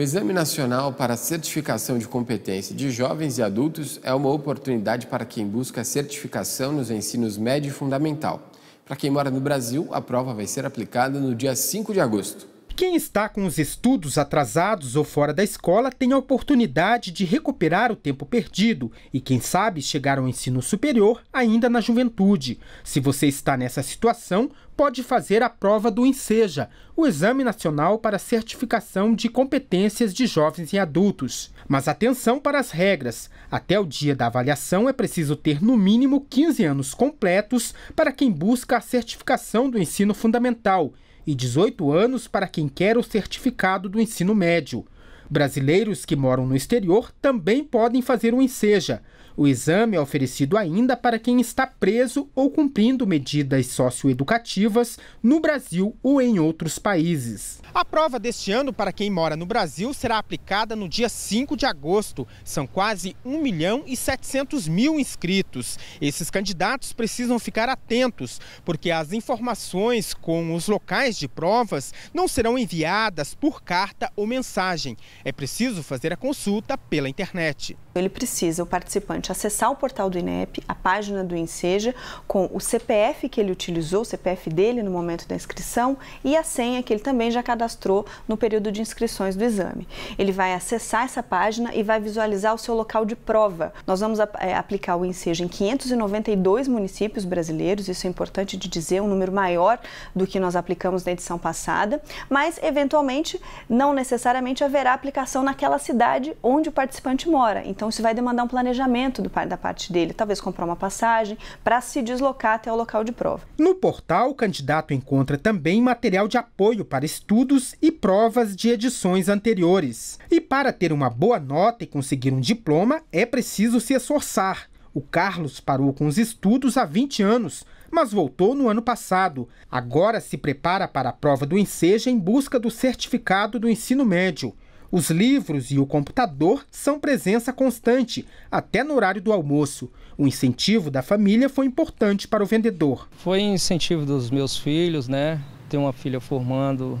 O Exame Nacional para Certificação de Competência de Jovens e Adultos é uma oportunidade para quem busca certificação nos ensinos médio e fundamental. Para quem mora no Brasil, a prova vai ser aplicada no dia 5 de agosto. Quem está com os estudos atrasados ou fora da escola tem a oportunidade de recuperar o tempo perdido e, quem sabe, chegar ao ensino superior ainda na juventude. Se você está nessa situação, pode fazer a prova do Enseja, o Exame Nacional para Certificação de Competências de Jovens e Adultos. Mas atenção para as regras. Até o dia da avaliação é preciso ter no mínimo 15 anos completos para quem busca a certificação do ensino fundamental e 18 anos para quem quer o certificado do ensino médio. Brasileiros que moram no exterior também podem fazer o um enseja, o exame é oferecido ainda para quem está preso ou cumprindo medidas socioeducativas no Brasil ou em outros países. A prova deste ano para quem mora no Brasil será aplicada no dia 5 de agosto. São quase 1 milhão e 700 mil inscritos. Esses candidatos precisam ficar atentos, porque as informações com os locais de provas não serão enviadas por carta ou mensagem. É preciso fazer a consulta pela internet. Ele precisa, o participante, acessar o portal do INEP, a página do INSEJA, com o CPF que ele utilizou, o CPF dele no momento da inscrição e a senha que ele também já cadastrou no período de inscrições do exame. Ele vai acessar essa página e vai visualizar o seu local de prova. Nós vamos eh, aplicar o INSEJA em 592 municípios brasileiros, isso é importante de dizer, um número maior do que nós aplicamos na edição passada, mas eventualmente, não necessariamente haverá aplicação naquela cidade onde o participante mora. Então, então, isso vai demandar um planejamento do, da parte dele, talvez comprar uma passagem para se deslocar até o local de prova. No portal, o candidato encontra também material de apoio para estudos e provas de edições anteriores. E para ter uma boa nota e conseguir um diploma, é preciso se esforçar. O Carlos parou com os estudos há 20 anos, mas voltou no ano passado. Agora se prepara para a prova do Enseja em busca do certificado do ensino médio. Os livros e o computador são presença constante, até no horário do almoço. O incentivo da família foi importante para o vendedor. Foi incentivo dos meus filhos, né? Ter uma filha formando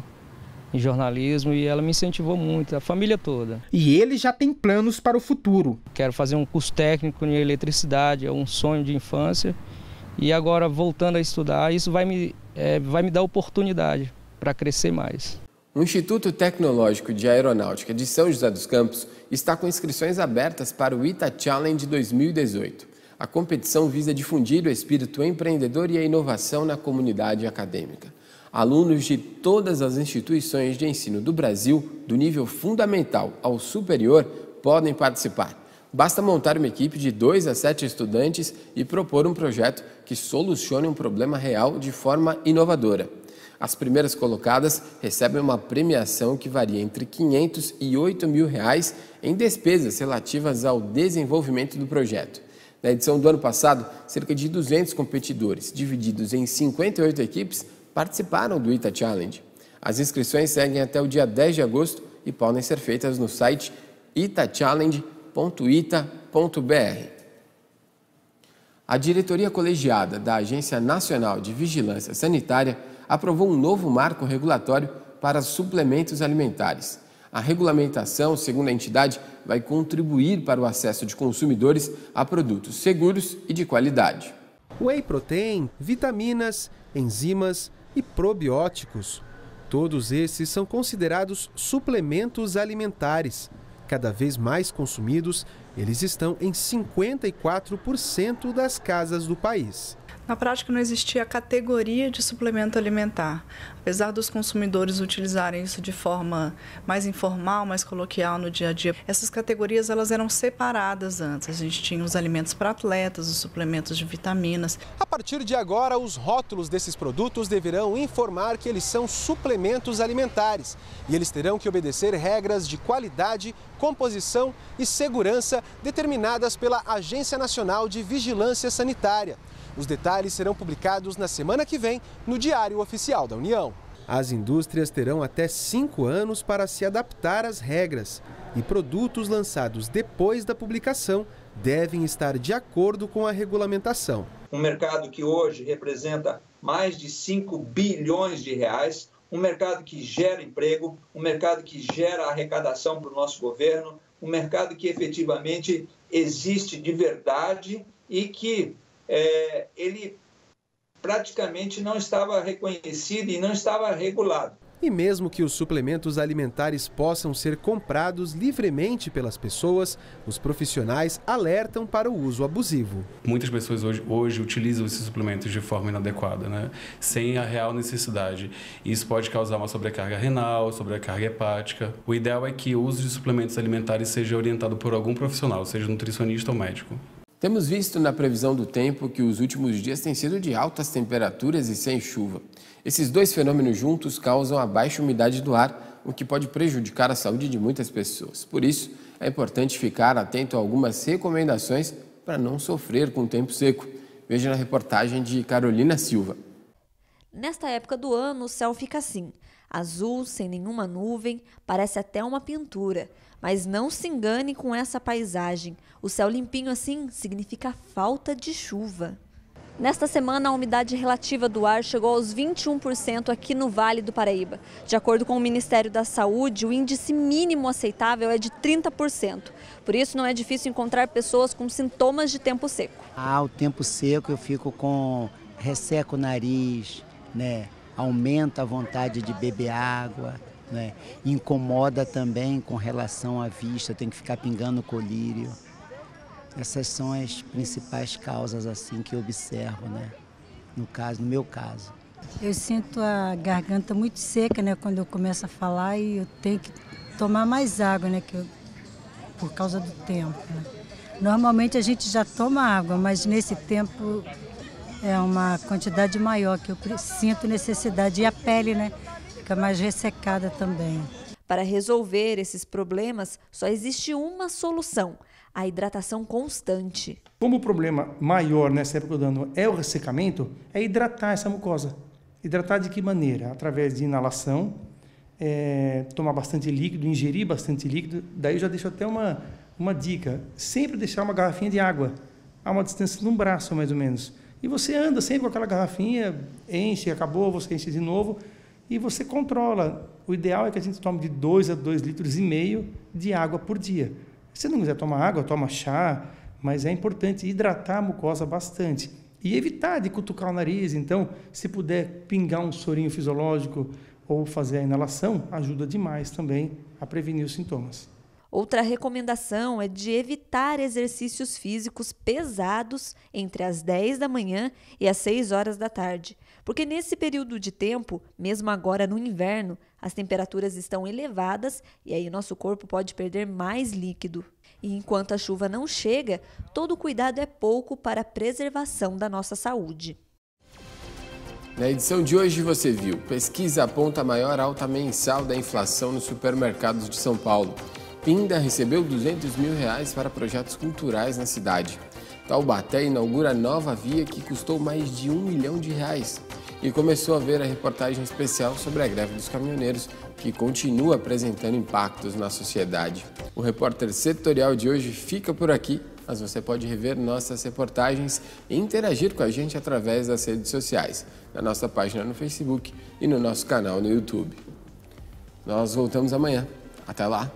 em jornalismo e ela me incentivou muito, a família toda. E ele já tem planos para o futuro. Quero fazer um curso técnico em eletricidade, é um sonho de infância. E agora, voltando a estudar, isso vai me, é, vai me dar oportunidade para crescer mais. O Instituto Tecnológico de Aeronáutica de São José dos Campos está com inscrições abertas para o ITA Challenge 2018. A competição visa difundir o espírito empreendedor e a inovação na comunidade acadêmica. Alunos de todas as instituições de ensino do Brasil, do nível fundamental ao superior, podem participar. Basta montar uma equipe de 2 a 7 estudantes e propor um projeto que solucione um problema real de forma inovadora. As primeiras colocadas recebem uma premiação que varia entre 500 e 8 mil reais em despesas relativas ao desenvolvimento do projeto. Na edição do ano passado, cerca de 200 competidores, divididos em 58 equipes, participaram do Ita Challenge. As inscrições seguem até o dia 10 de agosto e podem ser feitas no site itachallenge.ita.br. A diretoria colegiada da Agência Nacional de Vigilância Sanitária aprovou um novo marco regulatório para suplementos alimentares. A regulamentação, segundo a entidade, vai contribuir para o acesso de consumidores a produtos seguros e de qualidade. Whey protein, vitaminas, enzimas e probióticos. Todos esses são considerados suplementos alimentares cada vez mais consumidos, eles estão em 54% das casas do país. Na prática, não existia categoria de suplemento alimentar. Apesar dos consumidores utilizarem isso de forma mais informal, mais coloquial no dia a dia, essas categorias elas eram separadas antes. A gente tinha os alimentos para atletas, os suplementos de vitaminas. A partir de agora, os rótulos desses produtos deverão informar que eles são suplementos alimentares e eles terão que obedecer regras de qualidade, composição e segurança determinadas pela Agência Nacional de Vigilância Sanitária. Os detalhes serão publicados na semana que vem no Diário Oficial da União. As indústrias terão até cinco anos para se adaptar às regras e produtos lançados depois da publicação devem estar de acordo com a regulamentação. Um mercado que hoje representa mais de 5 bilhões de reais, um mercado que gera emprego, um mercado que gera arrecadação para o nosso governo, um mercado que efetivamente existe de verdade e que é, ele praticamente não estava reconhecido e não estava regulado. E mesmo que os suplementos alimentares possam ser comprados livremente pelas pessoas, os profissionais alertam para o uso abusivo. Muitas pessoas hoje, hoje utilizam esses suplementos de forma inadequada, né? sem a real necessidade. Isso pode causar uma sobrecarga renal, sobrecarga hepática. O ideal é que o uso de suplementos alimentares seja orientado por algum profissional, seja nutricionista ou médico. Temos visto na previsão do tempo que os últimos dias têm sido de altas temperaturas e sem chuva. Esses dois fenômenos juntos causam a baixa umidade do ar, o que pode prejudicar a saúde de muitas pessoas. Por isso, é importante ficar atento a algumas recomendações para não sofrer com o tempo seco. Veja na reportagem de Carolina Silva. Nesta época do ano, o céu fica assim Azul, sem nenhuma nuvem, parece até uma pintura. Mas não se engane com essa paisagem. O céu limpinho assim significa falta de chuva. Nesta semana, a umidade relativa do ar chegou aos 21% aqui no Vale do Paraíba. De acordo com o Ministério da Saúde, o índice mínimo aceitável é de 30%. Por isso, não é difícil encontrar pessoas com sintomas de tempo seco. Ah, o tempo seco eu fico com resseco o nariz, né? aumenta a vontade de beber água, né? incomoda também com relação à vista, tem que ficar pingando colírio. Essas são as principais causas assim que eu observo, né? No caso, no meu caso. Eu sinto a garganta muito seca, né, quando eu começo a falar e eu tenho que tomar mais água, né, que eu, por causa do tempo. Né? Normalmente a gente já toma água, mas nesse tempo é uma quantidade maior que eu sinto necessidade. E a pele, né? Fica mais ressecada também. Para resolver esses problemas, só existe uma solução: a hidratação constante. Como o problema maior nessa época do ano é o ressecamento, é hidratar essa mucosa. Hidratar de que maneira? Através de inalação, é, tomar bastante líquido, ingerir bastante líquido. Daí eu já deixo até uma, uma dica: sempre deixar uma garrafinha de água a uma distância de um braço, mais ou menos e você anda sempre com aquela garrafinha, enche, acabou, você enche de novo e você controla. O ideal é que a gente tome de 2 a 2 litros e meio de água por dia. Se não quiser tomar água, toma chá, mas é importante hidratar a mucosa bastante e evitar de cutucar o nariz. Então, se puder pingar um sorinho fisiológico ou fazer a inalação, ajuda demais também a prevenir os sintomas. Outra recomendação é de evitar exercícios físicos pesados entre as 10 da manhã e as 6 horas da tarde, porque nesse período de tempo, mesmo agora no inverno, as temperaturas estão elevadas e aí nosso corpo pode perder mais líquido. E enquanto a chuva não chega, todo cuidado é pouco para a preservação da nossa saúde. Na edição de hoje você viu: pesquisa aponta a maior alta mensal da inflação nos supermercados de São Paulo. Pinda recebeu 200 mil reais para projetos culturais na cidade. Taubaté inaugura nova via que custou mais de um milhão de reais. E começou a ver a reportagem especial sobre a greve dos caminhoneiros, que continua apresentando impactos na sociedade. O repórter setorial de hoje fica por aqui, mas você pode rever nossas reportagens e interagir com a gente através das redes sociais, na nossa página no Facebook e no nosso canal no YouTube. Nós voltamos amanhã. Até lá!